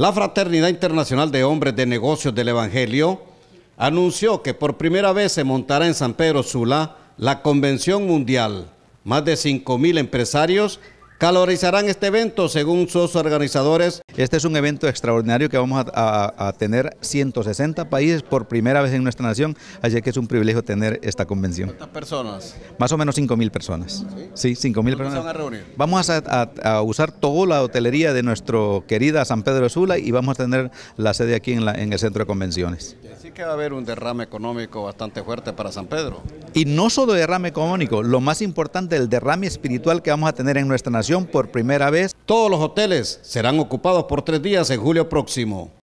La Fraternidad Internacional de Hombres de Negocios del Evangelio anunció que por primera vez se montará en San Pedro Sula la Convención Mundial. Más de 5.000 empresarios calorizarán este evento según sus organizadores. Este es un evento extraordinario que vamos a, tener 160 países por primera vez en nuestra nación, así que es un privilegio tener esta convención. ¿Cuántas personas? Más o menos 5.000 personas. Sí, sí 5.000 personas. Vamos a, usar toda la hotelería de nuestro querida San Pedro de Sula y vamos a tener la sede aquí en, en el centro de convenciones va a haber un derrame económico bastante fuerte para San Pedro. Y no solo derrame económico, lo más importante, el derrame espiritual que vamos a tener en nuestra nación por primera vez. Todos los hoteles serán ocupados por tres días en julio próximo.